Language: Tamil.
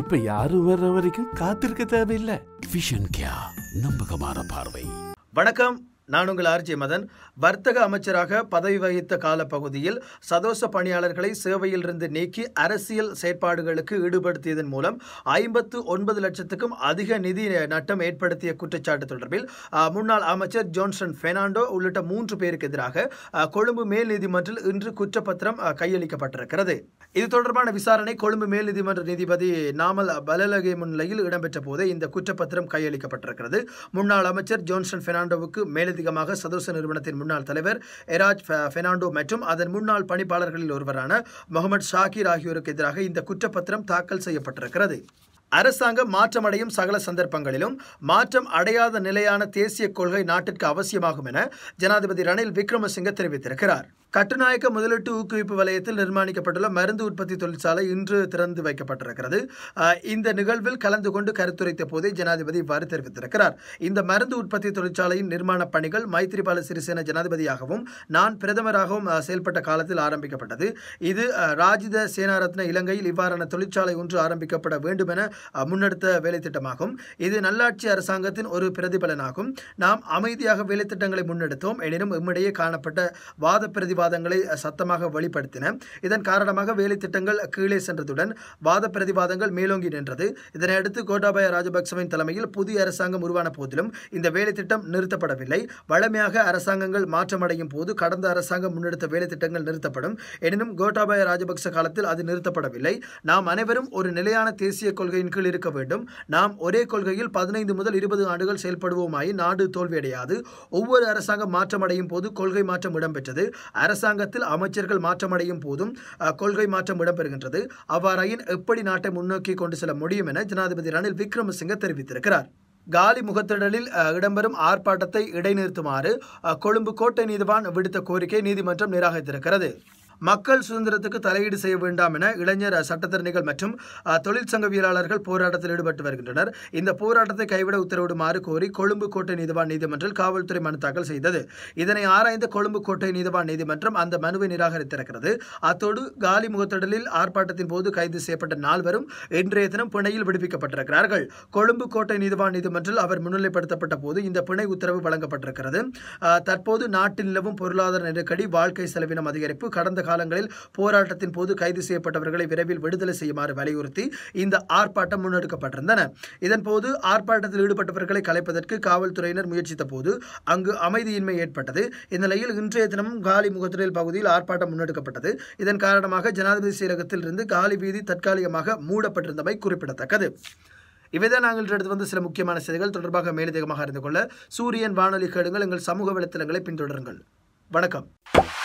இப்ப யாரும் வர்ற வரைக்கும் காத்திருக்க தேவையில்லை நம்பகமான பார்வை வணக்கம் நான் உங்கள் ஆர்ஜி மதன் வர்த்தக அமைச்சராக பதவி வகித்த காலப்பகுதியில் சதோச பணியாளர்களை சேவையிலிருந்து நீக்கி அரசியல் செயற்பாடுகளுக்கு ஈடுபடுத்தியதன் மூலம் ஐம்பத்து ஒன்பது லட்சத்துக்கும் அதிக நிதி நட்டம் ஏற்படுத்திய குற்றச்சாட்டு தொடர்பில் முன்னாள் அமைச்சர் ஜோன்சன் பெர்னாண்டோ உள்ளிட்ட மூன்று பேருக்கு எதிராக கொழும்பு மேல் நீதிமன்றில் இன்று குற்றப்பத்திரம் கையளிக்கப்பட்டிருக்கிறது இது தொடர்பான விசாரணை கொழும்பு மேல் நீதிமன்ற நீதிபதி நாமல் பலலகை முன்னிலையில் இடம்பெற்ற போது இந்த குற்றப்பத்திரம் கையளிக்கப்பட்டிருக்கிறது முன்னாள் அமைச்சர் ஜோன்சன் பெர்னாண்டோவுக்கு மேல் மேலதிகமாக சதுரச நிறுவனத்தின் முன்னாள் தலைவர் எராஜ் பெர்னாண்டோ மற்றும் அதன் முன்னாள் பணிப்பாளர்களில் ஒருவரான முகமது ஷாகிர் ஆகியோருக்கு எதிராக இந்த குற்றப்பத்திரம் தாக்கல் செய்யப்பட்டிருக்கிறது அரசாங்கம் மாற்றமடையும் சகல சந்தர்ப்பங்களிலும் மாற்றம் அடையாத நிலையான தேசிய கொள்கை நாட்டிற்கு அவசியமாகும் என ஜனாதிபதி ரணில் விக்ரமசிங்க தெரிவித்திருக்கிறார் கட்டுநாயக்க முதலீட்டு ஊக்குவிப்பு வலயத்தில் நிர்மாணிக்கப்பட்டுள்ள மருந்து உற்பத்தி தொழிற்சாலை இன்று திறந்து வைக்கப்பட்டிருக்கிறது இந்த நிகழ்வில் கலந்து கொண்டு கருத்துரைத்த போதே ஜனாதிபதி இவ்வாறு தெரிவித்திருக்கிறார் இந்த மருந்து உற்பத்தி தொழிற்சாலையின் நிர்மாணப் பணிகள் மைத்ரிபால சிறிசேன ஜனாதிபதியாகவும் நான் பிரதமராகவும் செயல்பட்ட காலத்தில் ஆரம்பிக்கப்பட்டது இது ராஜித சேனாரத்ன இலங்கையில் இவ்வாறான தொழிற்சாலை ஒன்று ஆரம்பிக்கப்பட வேண்டும் என முன்னெடுத்த வேலைத்திட்டமாகும் இது நல்லாட்சி அரசாங்கத்தின் ஒரு பிரதிபலனாகும் நாம் அமைதியாக வேலைத்திட்டங்களை முன்னெடுத்தோம் எனினும் இம்மிடையே காணப்பட்ட வாத பிரதி பிரதிவாதங்களை சத்தமாக வெளிப்படுத்தின இதன் காரணமாக திட்டங்கள் கீழே சென்றதுடன் வாத பிரதிவாதங்கள் மேலோங்கி நின்றது இதனையடுத்து கோட்டாபய ராஜபக்சவின் தலைமையில் புதிய அரசாங்கம் உருவான போதிலும் இந்த வேலை திட்டம் நிறுத்தப்படவில்லை வழமையாக அரசாங்கங்கள் மாற்றமடையும் போது கடந்த அரசாங்கம் முன்னெடுத்த திட்டங்கள் நிறுத்தப்படும் எனினும் கோட்டாபய ராஜபக்ச காலத்தில் அது நிறுத்தப்படவில்லை நாம் அனைவரும் ஒரு நிலையான தேசிய கொள்கையின் கீழ் இருக்க வேண்டும் நாம் ஒரே கொள்கையில் பதினைந்து முதல் இருபது ஆண்டுகள் செயல்படுவோமாயின் நாடு தோல்வியடையாது ஒவ்வொரு அரசாங்கம் மாற்றமடையும் போது கொள்கை மாற்றம் இடம்பெற்றது அரசாங்கத்தில் அமைச்சர்கள் மாற்றமடையும் போதும் கொள்கை மாற்றம் இடம்பெறுகின்றது அவ்வாறாயின் எப்படி நாட்டை முன்னோக்கி கொண்டு செல்ல முடியும் என ஜனாதிபதி ரணில் விக்ரமசிங்க தெரிவித்திருக்கிறார் காலி முகத்திடலில் இடம்பெறும் ஆர்ப்பாட்டத்தை இடைநிறுத்துமாறு கொழும்பு கோட்டை நீதிவான் விடுத்த கோரிக்கை நீதிமன்றம் நிராகரித்திருக்கிறது மக்கள் சுதந்திரத்துக்கு தலையீடு செய்ய வேண்டாம் என இளைஞர் சட்டத்திறனிகள் மற்றும் தொழிற்சங்கவியலாளர்கள் போராட்டத்தில் ஈடுபட்டு வருகின்றனர் இந்த போராட்டத்தை கைவிட உத்தரவிடுமாறு கோரி கொழும்பு கோட்டை நீதிவான் நீதிமன்றில் காவல்துறை மனு தாக்கல் செய்தது இதனை ஆராய்ந்த கொழும்பு கோட்டை நீதிவான் நீதிமன்றம் அந்த மனுவை நிராகரித்திருக்கிறது அத்தோடு காலி முகத்தடலில் ஆர்ப்பாட்டத்தின் போது கைது செய்யப்பட்ட நால்வரும் இன்றைய தினம் பிணையில் விடுவிக்கப்பட்டிருக்கிறார்கள் கொழும்பு கோட்டை நீதிவான் நீதிமன்றில் அவர் முன்னிலைப்படுத்தப்பட்ட போது இந்த பிணை உத்தரவு வழங்கப்பட்டிருக்கிறது தற்போது நாட்டில் நிலவும் பொருளாதார நெருக்கடி வாழ்க்கை செலவினம் அதிகரிப்பு கடந்த காலங்களில் போராட்டத்தின் போது கைது செய்யப்பட்டவர்களை விரைவில் விடுதலை செய்யுமாறு வலியுறுத்தி இந்த ஆர்ப்பாட்டம் முன்னெடுக்கப்பட்டிருந்தன இதன்போது ஆர்ப்பாட்டத்தில் ஈடுபட்டவர்களை கலைப்பதற்கு காவல்துறையினர் முயற்சித்த போது அங்கு அமைதியின்மை ஏற்பட்டது இந்நிலையில் இன்றைய தினமும் காலி முகத்துறையில் பகுதியில் ஆர்ப்பாட்டம் முன்னெடுக்கப்பட்டது இதன் காரணமாக ஜனாதிபதி செயலகத்தில் இருந்து காலி வீதி தற்காலிகமாக மூடப்பட்டிருந்தமை குறிப்பிடத்தக்கது இவைதான் நாங்கள் எடுத்து வந்து சில முக்கியமான செய்திகள் தொடர்பாக மேலதிகமாக அறிந்து கொள்ள சூரியன் வானொலி கேடுங்கள் எங்கள் சமூக வலைத்தளங்களை பின்தொடருங்கள் வணக்கம்